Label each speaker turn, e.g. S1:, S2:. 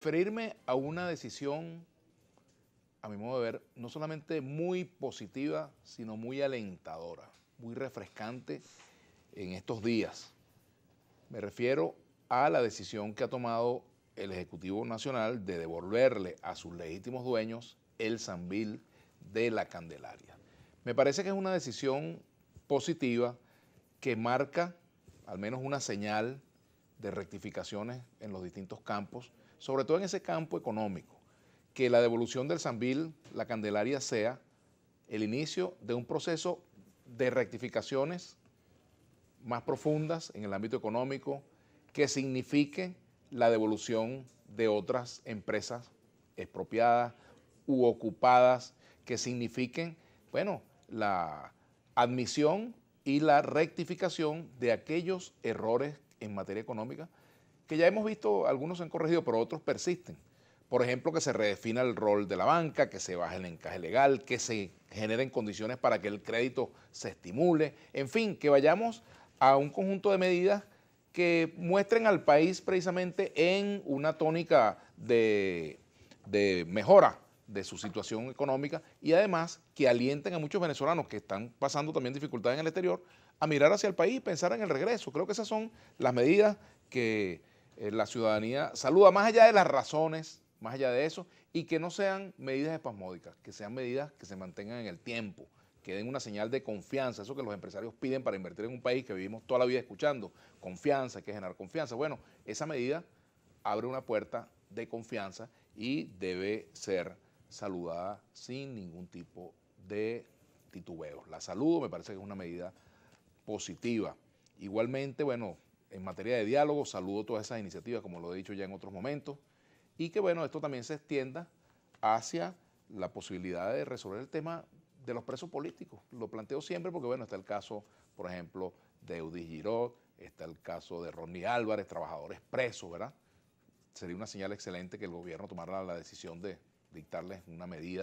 S1: referirme a una decisión, a mi modo de ver, no solamente muy positiva, sino muy alentadora, muy refrescante en estos días. Me refiero a la decisión que ha tomado el Ejecutivo Nacional de devolverle a sus legítimos dueños el Sambil de la Candelaria. Me parece que es una decisión positiva que marca al menos una señal de rectificaciones en los distintos campos sobre todo en ese campo económico, que la devolución del Sambil, la Candelaria, sea el inicio de un proceso de rectificaciones más profundas en el ámbito económico que signifique la devolución de otras empresas expropiadas u ocupadas que signifiquen, bueno, la admisión y la rectificación de aquellos errores en materia económica que ya hemos visto, algunos se han corregido, pero otros persisten. Por ejemplo, que se redefina el rol de la banca, que se baje el encaje legal, que se generen condiciones para que el crédito se estimule, en fin, que vayamos a un conjunto de medidas que muestren al país precisamente en una tónica de, mejora de su situación económica y además que alienten a muchos venezolanos que están pasando también dificultades en el exterior a mirar hacia el país y pensar en el regreso. Creo que esas son las medidas que eh, la ciudadanía saluda, más allá de las razones, más allá de eso, y que no sean medidas espasmódicas, que sean medidas que se mantengan en el tiempo, que den una señal de confianza, eso que los empresarios piden para invertir en un país que vivimos toda la vida escuchando, confianza, hay que generar confianza. Bueno, esa medida abre una puerta de confianza y debe ser saludada sin ningún tipo de titubeos. La saludo me parece que es una medida positiva. Igualmente, bueno, en materia de diálogo, saludo todas esas iniciativas, como lo he dicho ya en otros momentos, y que bueno, esto también se extienda hacia la posibilidad de resolver el tema de los presos políticos. Lo planteo siempre porque bueno, está el caso, por ejemplo, de Eudí Giró, está el caso de Ronnie Álvarez, trabajadores presos, ¿verdad? Sería una señal excelente que el gobierno tomara la decisión de dictarles una medida